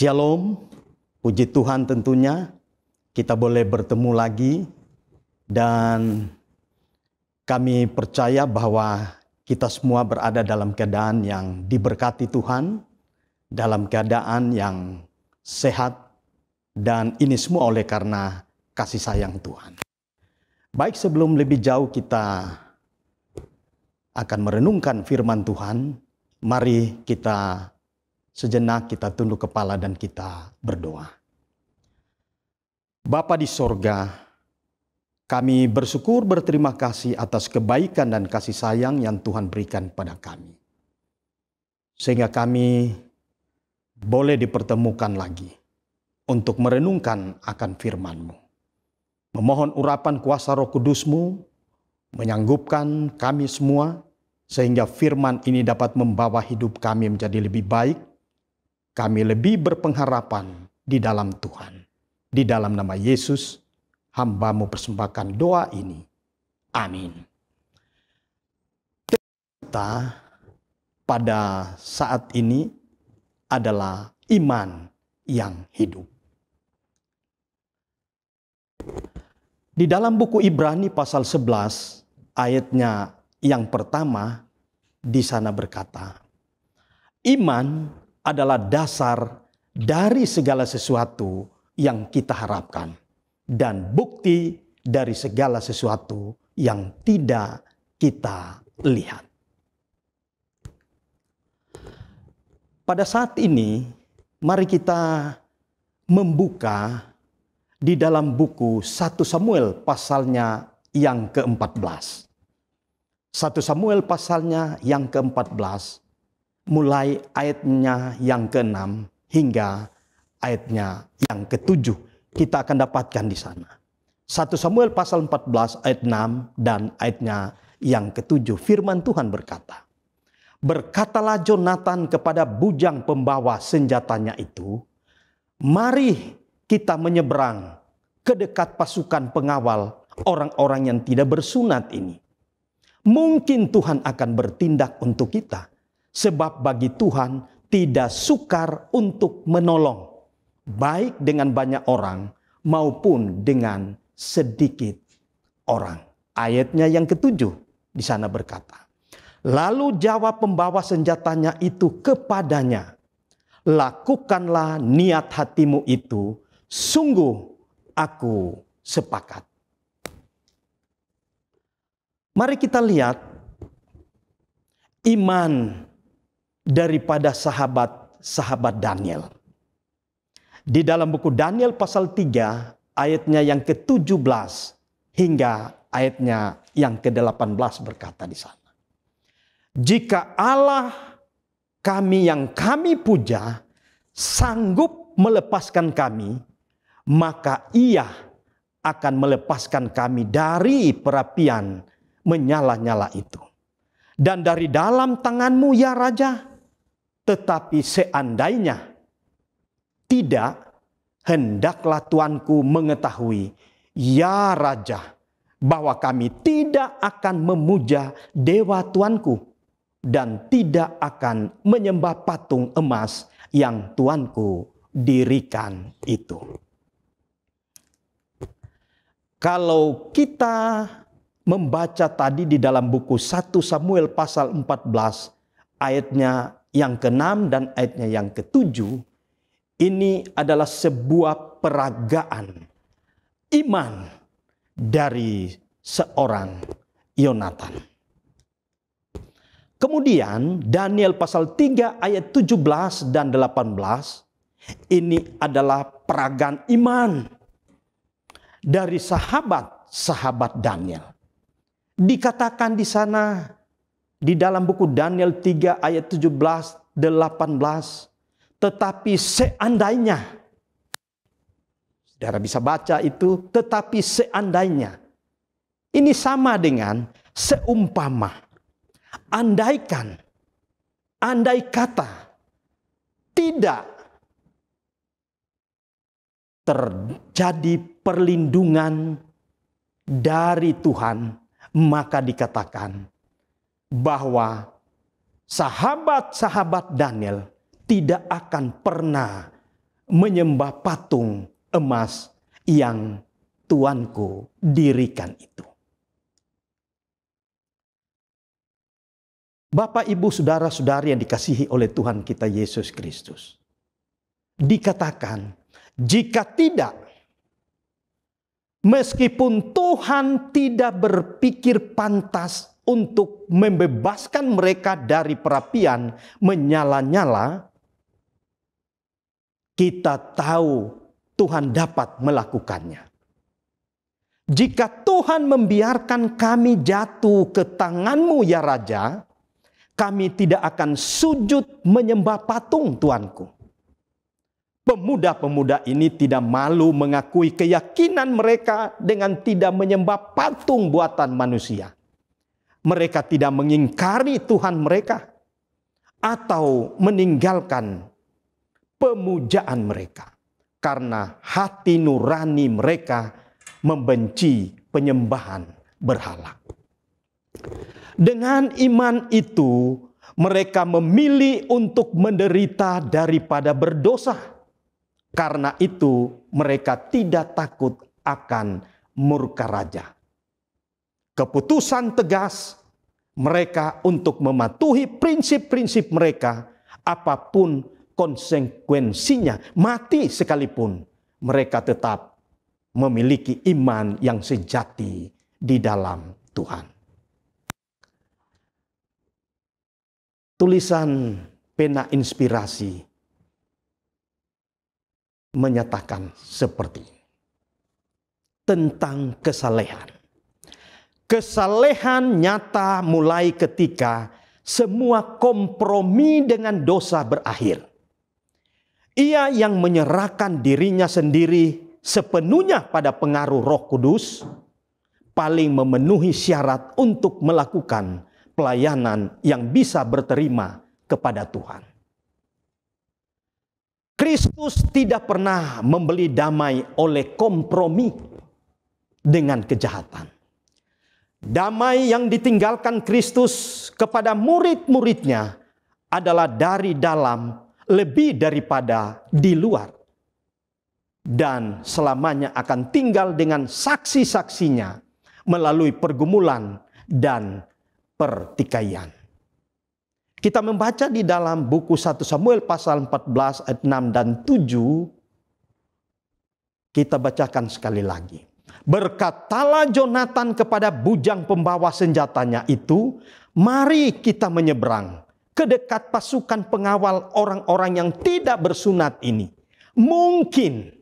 Shalom, puji Tuhan tentunya kita boleh bertemu lagi dan kami percaya bahwa kita semua berada dalam keadaan yang diberkati Tuhan, dalam keadaan yang sehat dan ini semua oleh karena kasih sayang Tuhan. Baik sebelum lebih jauh kita akan merenungkan firman Tuhan, mari kita Sejenak kita tunduk kepala dan kita berdoa. Bapa di sorga, kami bersyukur berterima kasih atas kebaikan dan kasih sayang yang Tuhan berikan pada kami. Sehingga kami boleh dipertemukan lagi untuk merenungkan akan firman-Mu. Memohon urapan kuasa roh kudus-Mu menyanggupkan kami semua sehingga firman ini dapat membawa hidup kami menjadi lebih baik kami lebih berpengharapan di dalam Tuhan. Di dalam nama Yesus, hambamu persembahkan doa ini. Amin. Kita pada saat ini adalah iman yang hidup. Di dalam buku Ibrani pasal 11 ayatnya yang pertama di sana berkata, iman adalah dasar dari segala sesuatu yang kita harapkan dan bukti dari segala sesuatu yang tidak kita lihat. Pada saat ini, mari kita membuka di dalam buku 1 Samuel pasalnya yang ke-14. 1 Samuel pasalnya yang ke-14 mulai ayatnya yang ke-6 hingga ayatnya yang ke-7 kita akan dapatkan di sana. 1 Samuel pasal 14 ayat 6 dan ayatnya yang ke-7 firman Tuhan berkata, Berkatalah Jonathan kepada bujang pembawa senjatanya itu, Mari kita menyeberang ke dekat pasukan pengawal orang-orang yang tidak bersunat ini. Mungkin Tuhan akan bertindak untuk kita Sebab bagi Tuhan tidak sukar untuk menolong, baik dengan banyak orang maupun dengan sedikit orang. Ayatnya yang ketujuh di sana berkata, Lalu jawab pembawa senjatanya itu kepadanya, Lakukanlah niat hatimu itu, sungguh aku sepakat. Mari kita lihat iman daripada sahabat-sahabat Daniel. Di dalam buku Daniel pasal 3 ayatnya yang ke-17 hingga ayatnya yang ke-18 berkata di sana. Jika Allah kami yang kami puja sanggup melepaskan kami, maka ia akan melepaskan kami dari perapian menyala-nyala itu. Dan dari dalam tanganmu ya Raja, tetapi seandainya tidak, hendaklah tuanku mengetahui, ya raja, bahwa kami tidak akan memuja dewa tuanku dan tidak akan menyembah patung emas yang tuanku dirikan itu. Kalau kita membaca tadi di dalam buku 1 Samuel pasal 14 ayatnya yang keenam dan ayatnya yang ketujuh ini adalah sebuah peragaan iman dari seorang Yonatan. Kemudian Daniel pasal 3 ayat 17 dan 18 ini adalah peragaan iman dari sahabat-sahabat Daniel. Dikatakan di sana di dalam buku Daniel 3 ayat 17 18 tetapi seandainya Saudara bisa baca itu tetapi seandainya ini sama dengan seumpama andaikan andai kata tidak terjadi perlindungan dari Tuhan maka dikatakan bahwa sahabat-sahabat Daniel tidak akan pernah menyembah patung emas yang tuanku dirikan itu. Bapak, ibu, saudara-saudari yang dikasihi oleh Tuhan kita Yesus Kristus, dikatakan, "Jika tidak, meskipun Tuhan tidak berpikir pantas untuk membebaskan mereka dari perapian menyala-nyala, kita tahu Tuhan dapat melakukannya. Jika Tuhan membiarkan kami jatuh ke tanganmu ya Raja, kami tidak akan sujud menyembah patung Tuanku. Pemuda-pemuda ini tidak malu mengakui keyakinan mereka dengan tidak menyembah patung buatan manusia mereka tidak mengingkari Tuhan mereka atau meninggalkan pemujaan mereka karena hati nurani mereka membenci penyembahan berhala. Dengan iman itu, mereka memilih untuk menderita daripada berdosa. Karena itu, mereka tidak takut akan murka raja keputusan tegas mereka untuk mematuhi prinsip-prinsip mereka, apapun konsekuensinya, mati sekalipun, mereka tetap memiliki iman yang sejati di dalam Tuhan. Tulisan pena inspirasi menyatakan seperti tentang kesalehan Kesalehan nyata mulai ketika semua kompromi dengan dosa berakhir. Ia yang menyerahkan dirinya sendiri sepenuhnya pada pengaruh Roh Kudus paling memenuhi syarat untuk melakukan pelayanan yang bisa berterima kepada Tuhan. Kristus tidak pernah membeli damai oleh kompromi dengan kejahatan. Damai yang ditinggalkan Kristus kepada murid-muridnya adalah dari dalam lebih daripada di luar. Dan selamanya akan tinggal dengan saksi-saksinya melalui pergumulan dan pertikaian. Kita membaca di dalam buku 1 Samuel pasal 14 ayat 6 dan 7 kita bacakan sekali lagi. Berkatalah Jonathan kepada bujang pembawa senjatanya itu, "Mari kita menyeberang ke dekat pasukan pengawal orang-orang yang tidak bersunat ini. Mungkin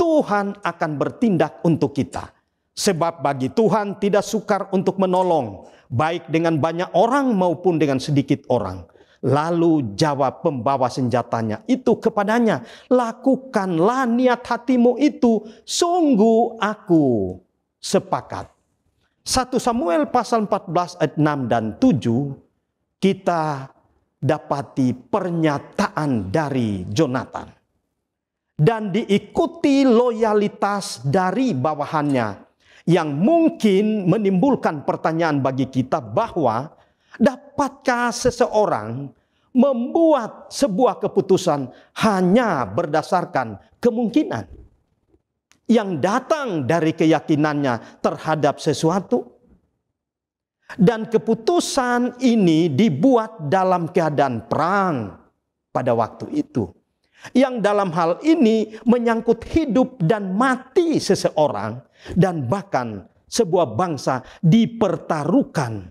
Tuhan akan bertindak untuk kita." Sebab bagi Tuhan tidak sukar untuk menolong, baik dengan banyak orang maupun dengan sedikit orang. Lalu jawab pembawa senjatanya, itu kepadanya, lakukanlah niat hatimu itu, sungguh aku sepakat. 1 Samuel pasal 14 ayat 6 dan 7, kita dapati pernyataan dari Jonathan. Dan diikuti loyalitas dari bawahannya yang mungkin menimbulkan pertanyaan bagi kita bahwa dapatkah seseorang membuat sebuah keputusan hanya berdasarkan kemungkinan yang datang dari keyakinannya terhadap sesuatu? Dan keputusan ini dibuat dalam keadaan perang pada waktu itu. Yang dalam hal ini menyangkut hidup dan mati seseorang dan bahkan sebuah bangsa dipertaruhkan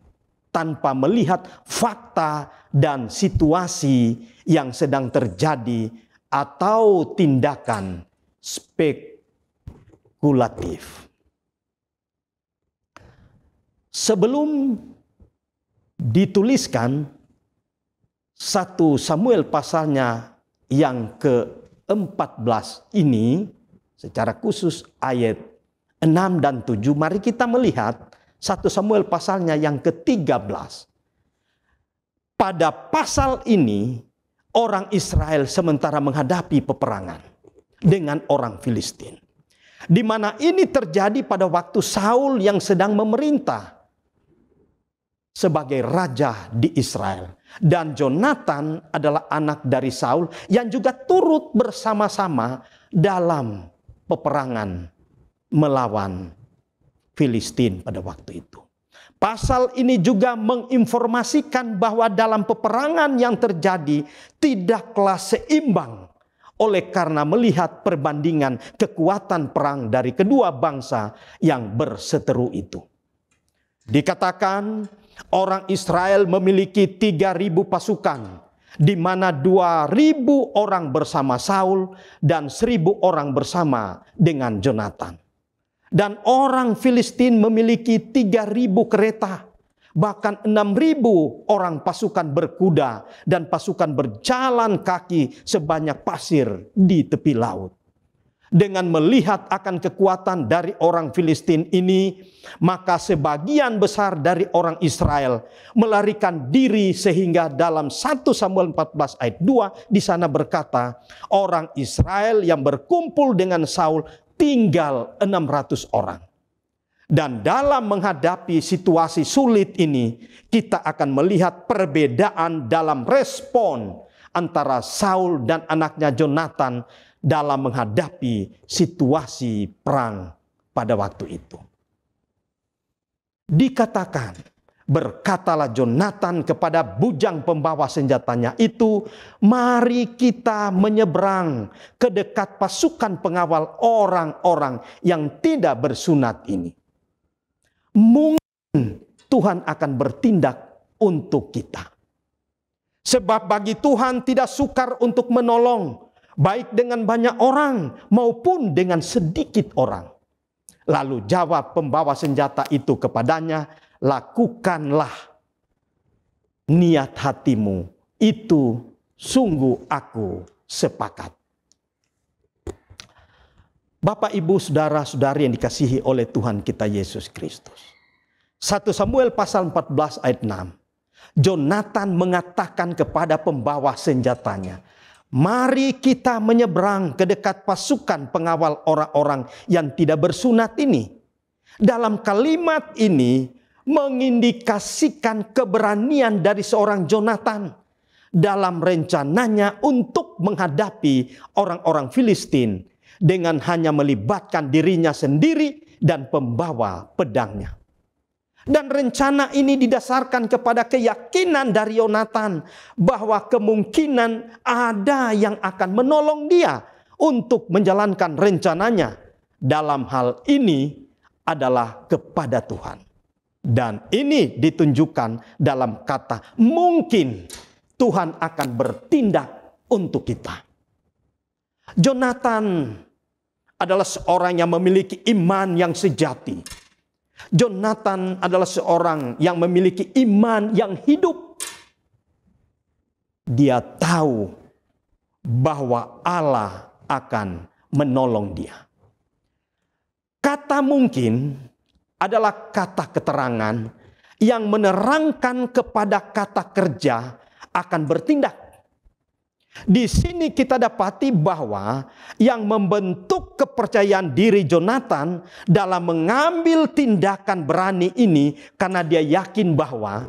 tanpa melihat fakta dan situasi yang sedang terjadi atau tindakan spekulatif. Sebelum dituliskan satu Samuel pasalnya yang ke-14 ini secara khusus ayat 6 dan 7 mari kita melihat 1 Samuel pasalnya yang ke-13. Pada pasal ini orang Israel sementara menghadapi peperangan dengan orang Filistin. Di mana ini terjadi pada waktu Saul yang sedang memerintah sebagai raja di Israel. Dan Jonathan adalah anak dari Saul yang juga turut bersama-sama dalam peperangan melawan Filistin pada waktu itu. Pasal ini juga menginformasikan bahwa dalam peperangan yang terjadi tidaklah seimbang oleh karena melihat perbandingan kekuatan perang dari kedua bangsa yang berseteru itu. Dikatakan orang Israel memiliki 3000 pasukan di mana 2000 orang bersama Saul dan 1000 orang bersama dengan Jonathan. Dan orang Filistin memiliki 3.000 kereta, bahkan 6.000 orang pasukan berkuda dan pasukan berjalan kaki sebanyak pasir di tepi laut. Dengan melihat akan kekuatan dari orang Filistin ini, maka sebagian besar dari orang Israel melarikan diri sehingga dalam 1 Samuel 14 ayat 2 di sana berkata, orang Israel yang berkumpul dengan Saul tinggal 600 orang. Dan dalam menghadapi situasi sulit ini, kita akan melihat perbedaan dalam respon antara Saul dan anaknya Jonathan dalam menghadapi situasi perang pada waktu itu. Dikatakan Berkatalah Jonathan kepada bujang pembawa senjatanya itu, "Mari kita menyeberang ke dekat pasukan pengawal orang-orang yang tidak bersunat ini. Mungkin Tuhan akan bertindak untuk kita." Sebab bagi Tuhan tidak sukar untuk menolong, baik dengan banyak orang maupun dengan sedikit orang. Lalu jawab pembawa senjata itu kepadanya, lakukanlah niat hatimu. Itu sungguh aku sepakat. Bapak, Ibu, Saudara, Saudari yang dikasihi oleh Tuhan kita Yesus Kristus. 1 Samuel pasal 14 ayat 6. Jonathan mengatakan kepada pembawa senjatanya, Mari kita menyeberang ke dekat pasukan pengawal orang-orang yang tidak bersunat ini. Dalam kalimat ini mengindikasikan keberanian dari seorang Jonathan dalam rencananya untuk menghadapi orang-orang Filistin dengan hanya melibatkan dirinya sendiri dan pembawa pedangnya. Dan rencana ini didasarkan kepada keyakinan dari Yonatan bahwa kemungkinan ada yang akan menolong dia untuk menjalankan rencananya. Dalam hal ini adalah kepada Tuhan. Dan ini ditunjukkan dalam kata mungkin Tuhan akan bertindak untuk kita. Jonathan adalah seorang yang memiliki iman yang sejati. Jonathan adalah seorang yang memiliki iman yang hidup. Dia tahu bahwa Allah akan menolong dia. Kata mungkin adalah kata keterangan yang menerangkan kepada kata kerja akan bertindak. Di sini kita dapati bahwa yang membentuk kepercayaan diri Jonathan dalam mengambil tindakan berani ini karena dia yakin bahwa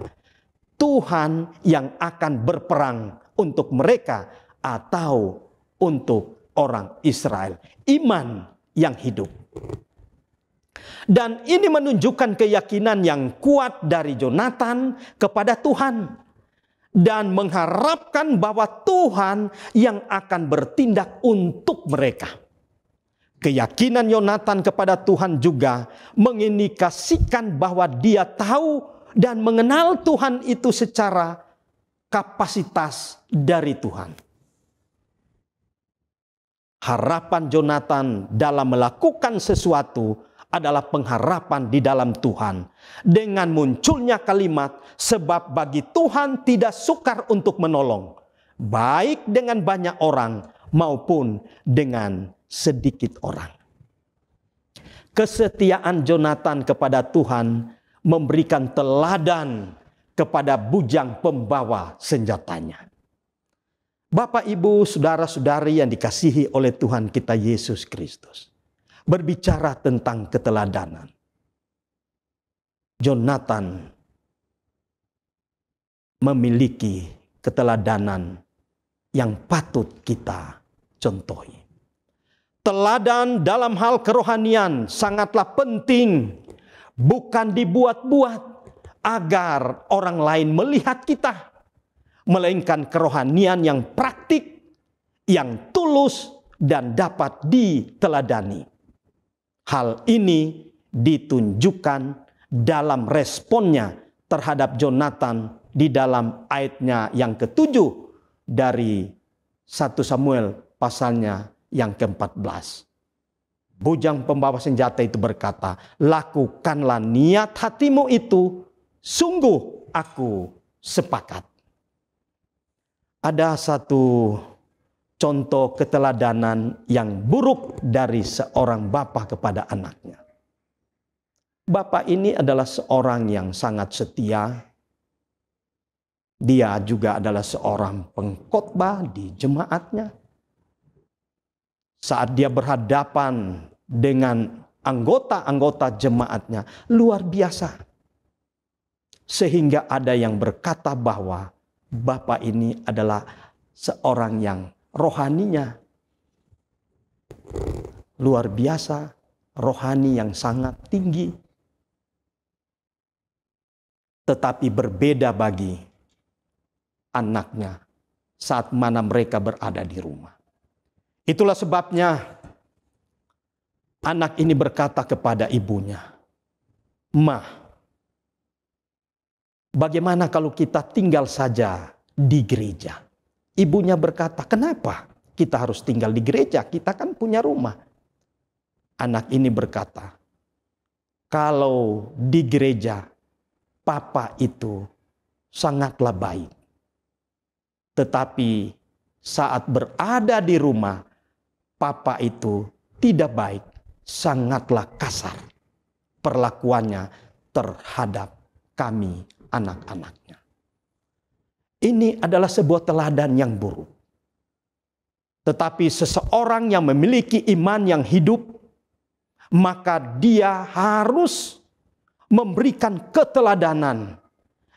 Tuhan yang akan berperang untuk mereka atau untuk orang Israel. Iman yang hidup. Dan ini menunjukkan keyakinan yang kuat dari Jonathan kepada Tuhan dan mengharapkan bahwa Tuhan yang akan bertindak untuk mereka. Keyakinan Yonatan kepada Tuhan juga mengindikasikan bahwa dia tahu dan mengenal Tuhan itu secara kapasitas dari Tuhan. Harapan Jonathan dalam melakukan sesuatu adalah pengharapan di dalam Tuhan. Dengan munculnya kalimat, sebab bagi Tuhan tidak sukar untuk menolong, baik dengan banyak orang maupun dengan sedikit orang. Kesetiaan Jonathan kepada Tuhan memberikan teladan kepada bujang pembawa senjatanya. Bapak, ibu, saudara-saudari yang dikasihi oleh Tuhan kita Yesus Kristus, berbicara tentang keteladanan. Jonathan memiliki keteladanan yang patut kita contohi. Teladan dalam hal kerohanian sangatlah penting, bukan dibuat-buat agar orang lain melihat kita, melainkan kerohanian yang praktik, yang tulus, dan dapat diteladani. Hal ini ditunjukkan dalam responnya terhadap Jonathan di dalam ayatnya yang ketujuh dari 1 Samuel pasalnya yang ke-14. Bujang pembawa senjata itu berkata, lakukanlah niat hatimu itu, sungguh aku sepakat. Ada satu contoh keteladanan yang buruk dari seorang bapak kepada anaknya. Bapak ini adalah seorang yang sangat setia. Dia juga adalah seorang pengkhotbah di jemaatnya. Saat dia berhadapan dengan anggota-anggota jemaatnya, luar biasa. Sehingga ada yang berkata bahwa Bapak ini adalah seorang yang rohaninya luar biasa, rohani yang sangat tinggi. Tetapi berbeda bagi anaknya saat mana mereka berada di rumah. Itulah sebabnya anak ini berkata kepada ibunya, "Ma, bagaimana kalau kita tinggal saja di gereja?" Ibunya berkata, kenapa kita harus tinggal di gereja? Kita kan punya rumah. Anak ini berkata, kalau di gereja papa itu sangatlah baik. Tetapi saat berada di rumah, papa itu tidak baik, sangatlah kasar perlakuannya terhadap kami anak-anaknya. Ini adalah sebuah teladan yang buruk. Tetapi seseorang yang memiliki iman yang hidup, maka dia harus memberikan keteladanan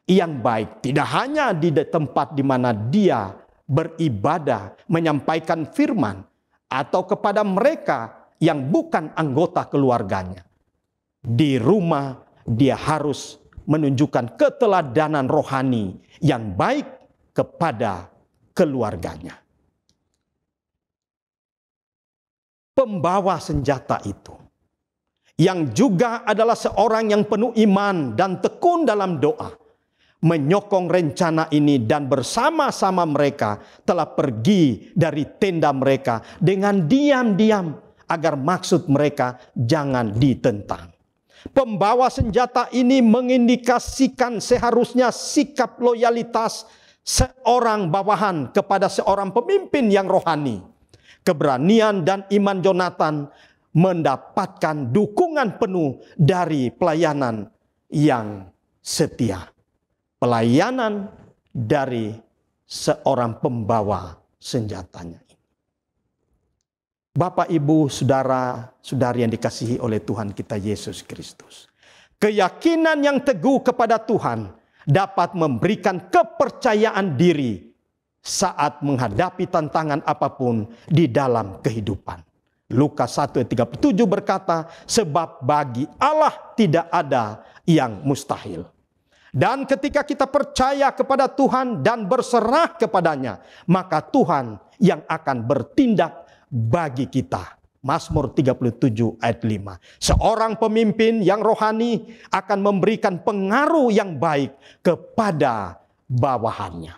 yang baik. Tidak hanya di tempat di mana dia beribadah, menyampaikan firman, atau kepada mereka yang bukan anggota keluarganya. Di rumah dia harus menunjukkan keteladanan rohani yang baik kepada keluarganya. Pembawa senjata itu yang juga adalah seorang yang penuh iman dan tekun dalam doa menyokong rencana ini dan bersama-sama mereka telah pergi dari tenda mereka dengan diam-diam agar maksud mereka jangan ditentang. Pembawa senjata ini mengindikasikan seharusnya sikap loyalitas seorang bawahan kepada seorang pemimpin yang rohani. Keberanian dan iman Jonathan mendapatkan dukungan penuh dari pelayanan yang setia. Pelayanan dari seorang pembawa senjatanya. Bapak, Ibu, Saudara, Saudari yang dikasihi oleh Tuhan kita Yesus Kristus. Keyakinan yang teguh kepada Tuhan dapat memberikan kepercayaan diri saat menghadapi tantangan apapun di dalam kehidupan. Lukas 1 ayat 37 berkata, sebab bagi Allah tidak ada yang mustahil. Dan ketika kita percaya kepada Tuhan dan berserah kepadanya, maka Tuhan yang akan bertindak bagi kita. Mazmur 37 ayat 5. Seorang pemimpin yang rohani akan memberikan pengaruh yang baik kepada bawahannya.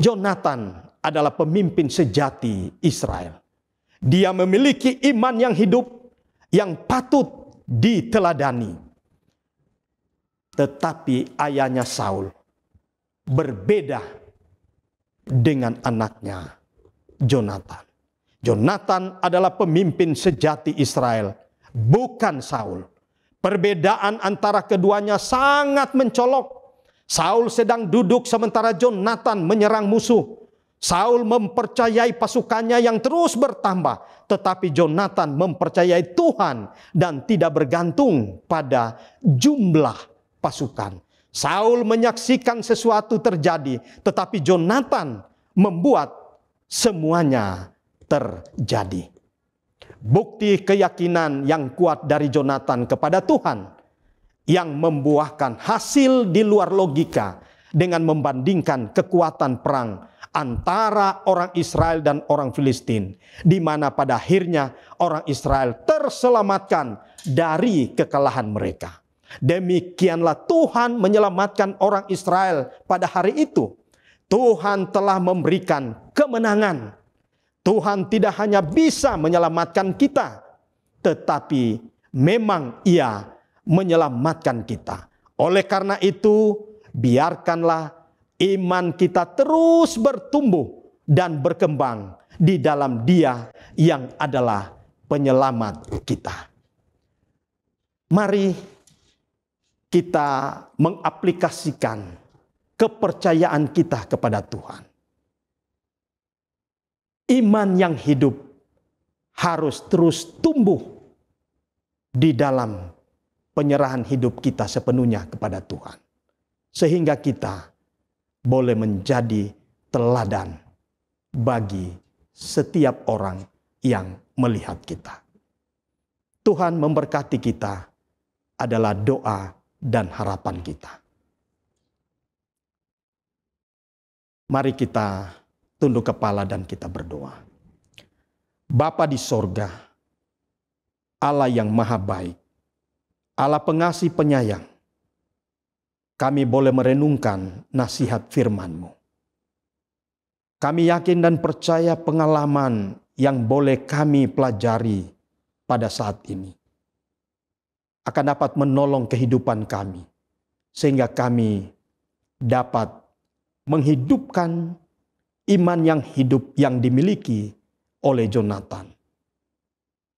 Jonathan adalah pemimpin sejati Israel. Dia memiliki iman yang hidup yang patut diteladani. Tetapi ayahnya Saul berbeda dengan anaknya Jonathan. Jonathan adalah pemimpin sejati Israel, bukan Saul. Perbedaan antara keduanya sangat mencolok. Saul sedang duduk sementara Jonathan menyerang musuh. Saul mempercayai pasukannya yang terus bertambah, tetapi Jonathan mempercayai Tuhan dan tidak bergantung pada jumlah pasukan. Saul menyaksikan sesuatu terjadi, tetapi Jonathan membuat semuanya terjadi. Bukti keyakinan yang kuat dari Jonathan kepada Tuhan yang membuahkan hasil di luar logika dengan membandingkan kekuatan perang antara orang Israel dan orang Filistin, di mana pada akhirnya orang Israel terselamatkan dari kekalahan mereka. Demikianlah Tuhan menyelamatkan orang Israel pada hari itu Tuhan telah memberikan kemenangan. Tuhan tidak hanya bisa menyelamatkan kita, tetapi memang Ia menyelamatkan kita. Oleh karena itu, biarkanlah iman kita terus bertumbuh dan berkembang di dalam Dia yang adalah penyelamat kita. Mari kita mengaplikasikan kepercayaan kita kepada Tuhan. Iman yang hidup harus terus tumbuh di dalam penyerahan hidup kita sepenuhnya kepada Tuhan, sehingga kita boleh menjadi teladan bagi setiap orang yang melihat kita. Tuhan memberkati kita adalah doa dan harapan kita. Mari kita tunduk kepala dan kita berdoa. Bapa di sorga, Allah yang maha baik, Allah pengasih penyayang, kami boleh merenungkan nasihat firman-Mu. Kami yakin dan percaya pengalaman yang boleh kami pelajari pada saat ini akan dapat menolong kehidupan kami, sehingga kami dapat menghidupkan iman yang hidup yang dimiliki oleh Jonathan.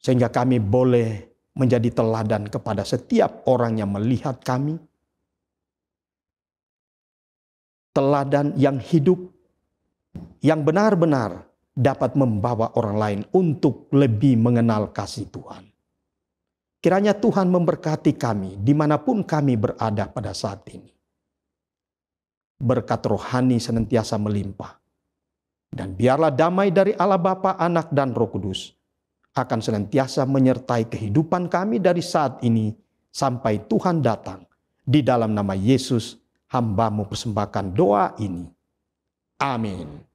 Sehingga kami boleh menjadi teladan kepada setiap orang yang melihat kami. Teladan yang hidup, yang benar-benar dapat membawa orang lain untuk lebih mengenal kasih Tuhan. Kiranya Tuhan memberkati kami dimanapun kami berada pada saat ini berkat rohani senantiasa melimpah. Dan biarlah damai dari Allah Bapa, Anak, dan Roh Kudus akan senantiasa menyertai kehidupan kami dari saat ini sampai Tuhan datang. Di dalam nama Yesus, hambamu persembahkan doa ini. Amin.